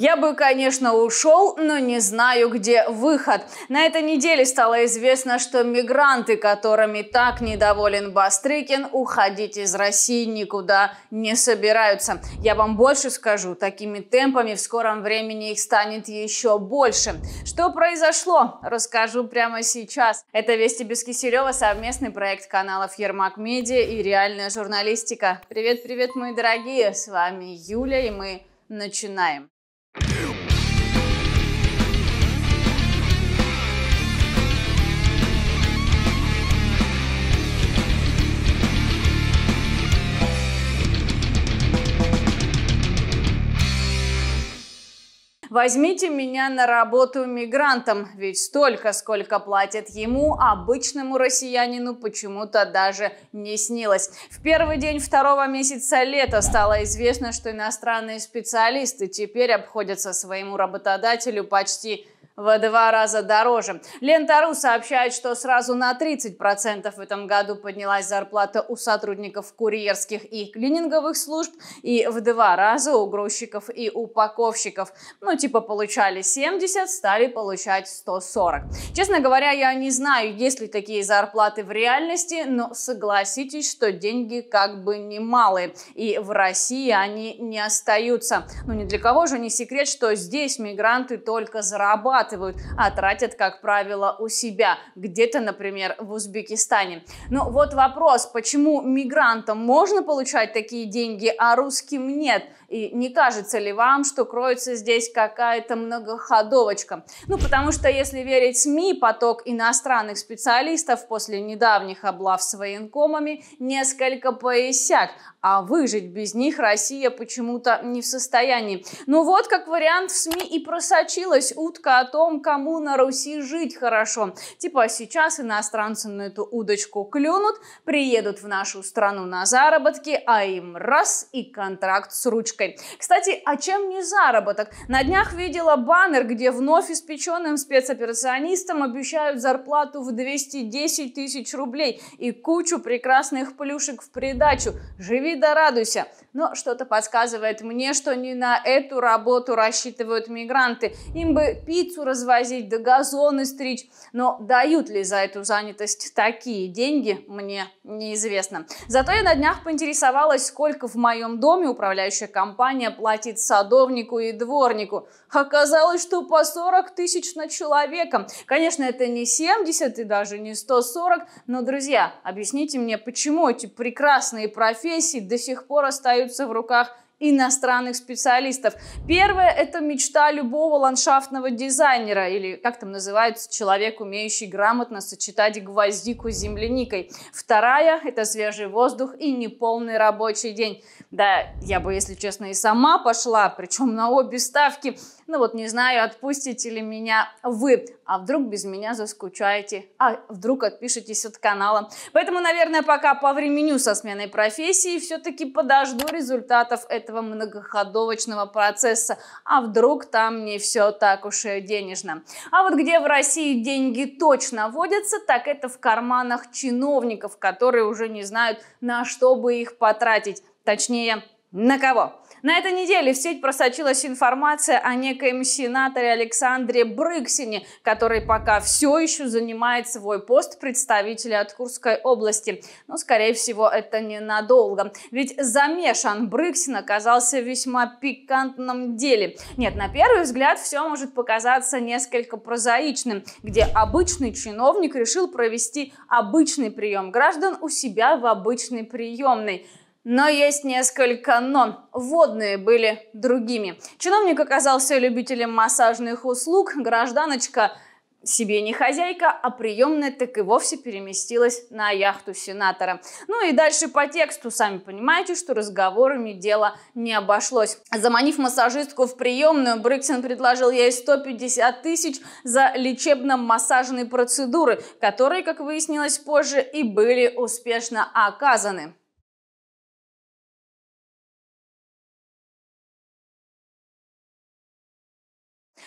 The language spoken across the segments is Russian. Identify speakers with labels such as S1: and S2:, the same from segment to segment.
S1: Я бы, конечно, ушел, но не знаю, где выход. На этой неделе стало известно, что мигранты, которыми так недоволен Бастрыкин, уходить из России никуда не собираются. Я вам больше скажу, такими темпами в скором времени их станет еще больше. Что произошло, расскажу прямо сейчас. Это «Вести без Киселева», совместный проект каналов Ермак Медиа и «Реальная журналистика». Привет-привет, мои дорогие, с вами Юля, и мы начинаем. Возьмите меня на работу мигрантом, ведь столько, сколько платят ему, обычному россиянину почему-то даже не снилось. В первый день второго месяца лета стало известно, что иностранные специалисты теперь обходятся своему работодателю почти в два раза дороже. Лента.ру сообщает, что сразу на 30% в этом году поднялась зарплата у сотрудников курьерских и клининговых служб и в два раза у грузчиков и упаковщиков. Ну, типа получали 70, стали получать 140. Честно говоря, я не знаю, есть ли такие зарплаты в реальности, но согласитесь, что деньги как бы немалые, и в России они не остаются. Ну, ни для кого же не секрет, что здесь мигранты только зарабатывают зарабатывают, а тратят, как правило, у себя, где-то, например, в Узбекистане. Но ну вот вопрос, почему мигрантам можно получать такие деньги, а русским нет? И не кажется ли вам, что кроется здесь какая-то многоходовочка? Ну, потому что, если верить СМИ, поток иностранных специалистов после недавних облав с военкомами несколько поясяк, а выжить без них Россия почему-то не в состоянии. Ну вот, как вариант, в СМИ и просочилась утка о том, кому на Руси жить хорошо. Типа сейчас иностранцы на эту удочку клюнут, приедут в нашу страну на заработки, а им раз и контракт с ручкой. Кстати, а чем не заработок? На днях видела баннер, где вновь испеченным спецоперационистам обещают зарплату в 210 тысяч рублей и кучу прекрасных плюшек в придачу. Живи да радуйся. Но что-то подсказывает мне, что не на эту работу рассчитывают мигранты. Им бы пиццу развозить, да газоны стричь. Но дают ли за эту занятость такие деньги, мне неизвестно. Зато я на днях поинтересовалась, сколько в моем доме управляющая компания платит садовнику и дворнику. Оказалось, что по 40 тысяч на человека. Конечно, это не 70 и даже не 140, но, друзья, объясните мне, почему эти прекрасные профессии России до сих пор остаются в руках иностранных специалистов. Первое – это мечта любого ландшафтного дизайнера, или как там называется, человек, умеющий грамотно сочетать гвоздику с земляникой. Вторая – это свежий воздух и неполный рабочий день. Да, я бы, если честно, и сама пошла, причем на обе ставки – ну вот не знаю, отпустите ли меня вы, а вдруг без меня заскучаете, а вдруг отпишетесь от канала. Поэтому, наверное, пока по времени со сменой профессии все-таки подожду результатов этого многоходовочного процесса, а вдруг там не все так уж и денежно. А вот где в России деньги точно водятся, так это в карманах чиновников, которые уже не знают, на что бы их потратить. Точнее, на кого? На этой неделе в сеть просочилась информация о некоем сенаторе Александре Брыксине, который пока все еще занимает свой пост представителя от Курской области. Но, скорее всего, это ненадолго. Ведь замешан Брыксин оказался в весьма пикантном деле. Нет, на первый взгляд все может показаться несколько прозаичным, где обычный чиновник решил провести обычный прием граждан у себя в обычной приемной. Но есть несколько «но». Водные были другими. Чиновник оказался любителем массажных услуг, гражданочка себе не хозяйка, а приемная так и вовсе переместилась на яхту сенатора. Ну и дальше по тексту, сами понимаете, что разговорами дело не обошлось. Заманив массажистку в приемную, Брыксин предложил ей 150 тысяч за лечебно-массажные процедуры, которые, как выяснилось позже, и были успешно оказаны.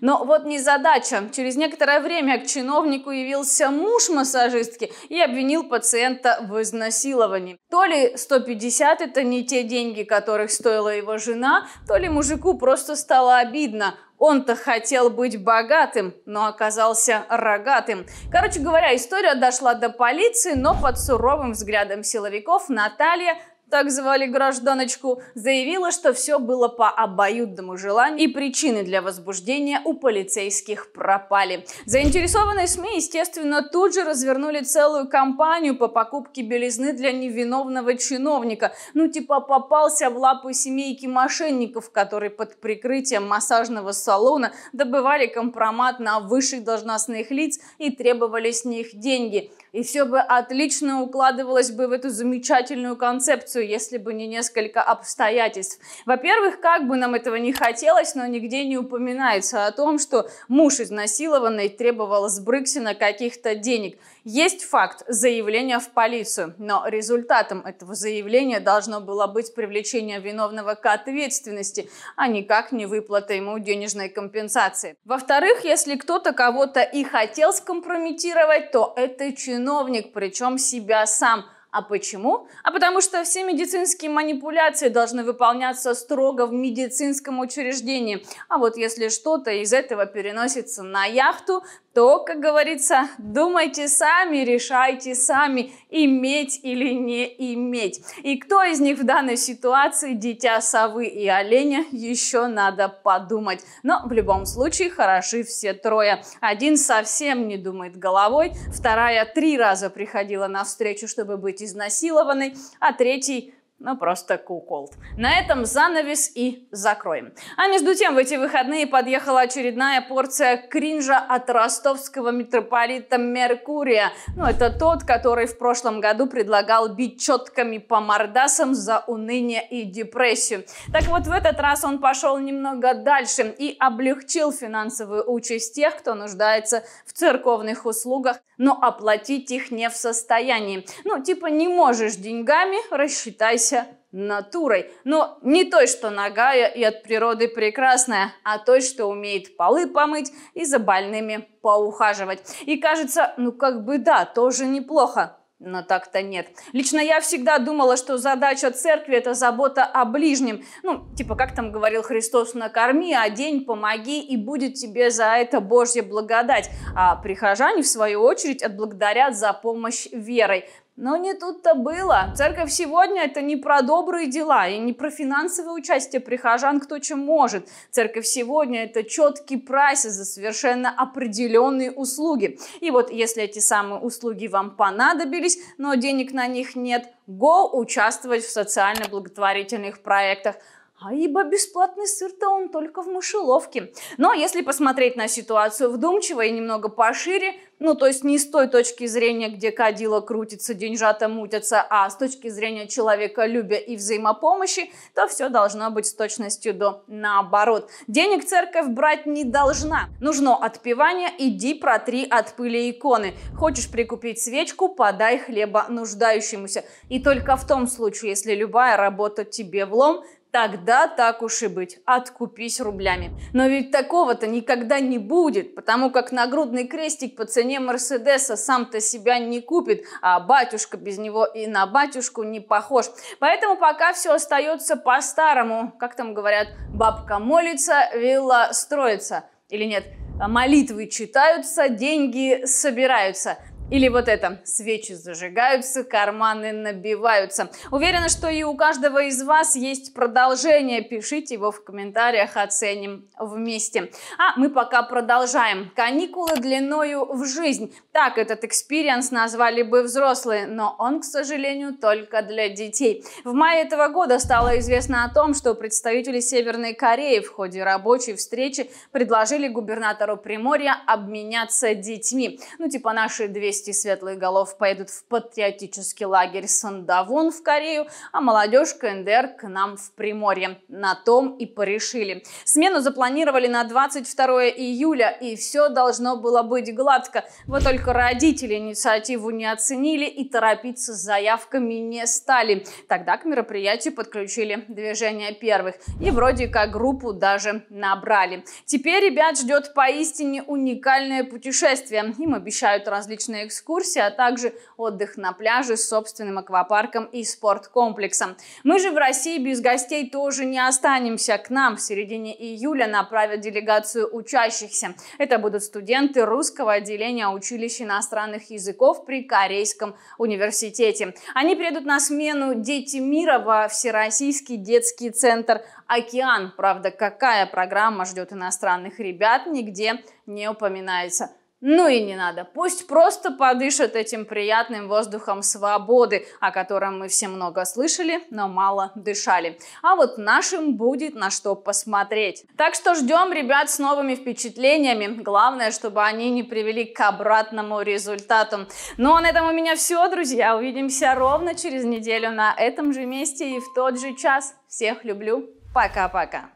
S1: Но вот не задача. Через некоторое время к чиновнику явился муж массажистки и обвинил пациента в изнасиловании. То ли 150 это не те деньги, которых стоила его жена, то ли мужику просто стало обидно. Он-то хотел быть богатым, но оказался рогатым. Короче говоря, история дошла до полиции, но под суровым взглядом силовиков Наталья так звали гражданочку, заявила, что все было по обоюдному желанию и причины для возбуждения у полицейских пропали. Заинтересованные СМИ, естественно, тут же развернули целую кампанию по покупке белизны для невиновного чиновника. Ну типа попался в лапы семейки мошенников, которые под прикрытием массажного салона добывали компромат на высших должностных лиц и требовали с них деньги. И все бы отлично укладывалось бы в эту замечательную концепцию, если бы не несколько обстоятельств. Во-первых, как бы нам этого не хотелось, но нигде не упоминается о том, что муж изнасилованной требовал с Брыксина каких-то денег. Есть факт заявления в полицию, но результатом этого заявления должно было быть привлечение виновного к ответственности, а никак не выплата ему денежной компенсации. Во-вторых, если кто-то кого-то и хотел скомпрометировать, то это чиновник чиновник, причем себя сам. А почему? А потому что все медицинские манипуляции должны выполняться строго в медицинском учреждении. А вот если что-то из этого переносится на яхту, то, как говорится, думайте сами, решайте сами, иметь или не иметь. И кто из них в данной ситуации дитя совы и оленя, еще надо подумать. Но в любом случае хороши все трое. Один совсем не думает головой, вторая три раза приходила на встречу, чтобы быть изнасилованной, а третий ну просто куколд. На этом занавес и закроем. А между тем в эти выходные подъехала очередная порция кринжа от ростовского митрополита Меркурия. Ну это тот, который в прошлом году предлагал бить четками по мордасам за уныние и депрессию. Так вот в этот раз он пошел немного дальше и облегчил финансовую участь тех, кто нуждается в церковных услугах, но оплатить их не в состоянии. Ну типа не можешь деньгами, рассчитайся являемся натурой. Но не той, что нагая и от природы прекрасная, а той, что умеет полы помыть и за больными поухаживать. И кажется, ну как бы да, тоже неплохо. Но так-то нет. Лично я всегда думала, что задача церкви – это забота о ближнем. Ну, типа, как там говорил Христос, накорми, одень, помоги, и будет тебе за это Божья благодать. А прихожане, в свою очередь, отблагодарят за помощь верой. Но не тут-то было. Церковь сегодня это не про добрые дела и не про финансовое участие прихожан кто чем может. Церковь сегодня это четкий прайс за совершенно определенные услуги. И вот если эти самые услуги вам понадобились, но денег на них нет, го участвовать в социально-благотворительных проектах – а ибо бесплатный сыр-то он только в мышеловке. Но если посмотреть на ситуацию вдумчиво и немного пошире, ну то есть не с той точки зрения, где кадила крутится, деньжата мутятся, а с точки зрения человека любя и взаимопомощи, то все должно быть с точностью до наоборот. Денег церковь брать не должна. Нужно отпевание, иди протри от пыли иконы. Хочешь прикупить свечку, подай хлеба нуждающемуся. И только в том случае, если любая работа тебе влом, тогда так уж и быть, откупись рублями. Но ведь такого-то никогда не будет, потому как нагрудный крестик по цене Мерседеса сам-то себя не купит, а батюшка без него и на батюшку не похож. Поэтому пока все остается по-старому. Как там говорят, бабка молится, вилла строится. Или нет, молитвы читаются, деньги собираются – или вот это, свечи зажигаются, карманы набиваются. Уверена, что и у каждого из вас есть продолжение, пишите его в комментариях, оценим вместе. А мы пока продолжаем. Каникулы длиною в жизнь. Так этот экспириенс назвали бы взрослые, но он, к сожалению, только для детей. В мае этого года стало известно о том, что представители Северной Кореи в ходе рабочей встречи предложили губернатору Приморья обменяться детьми. Ну типа наши 200 200 светлых голов поедут в патриотический лагерь Сандавон в Корею, а молодежь КНДР к нам в Приморье. На том и порешили. Смену запланировали на 22 июля, и все должно было быть гладко. Вот только родители инициативу не оценили и торопиться с заявками не стали. Тогда к мероприятию подключили движение первых. И вроде как группу даже набрали. Теперь ребят ждет поистине уникальное путешествие. Им обещают различные рыболовная экскурсия, а также отдых на пляже с собственным аквапарком и спорткомплексом. Мы же в России без гостей тоже не останемся. К нам в середине июля направят делегацию учащихся. Это будут студенты русского отделения училища иностранных языков при Корейском университете. Они перейдут на смену «Дети мира» во Всероссийский детский центр «Океан». Правда, какая программа ждет иностранных ребят, нигде не упоминается. Ну и не надо, пусть просто подышат этим приятным воздухом свободы, о котором мы все много слышали, но мало дышали. А вот нашим будет на что посмотреть. Так что ждем ребят с новыми впечатлениями. Главное, чтобы они не привели к обратному результату. Ну а на этом у меня все, друзья. Увидимся ровно через неделю на этом же месте и в тот же час. Всех люблю. Пока-пока.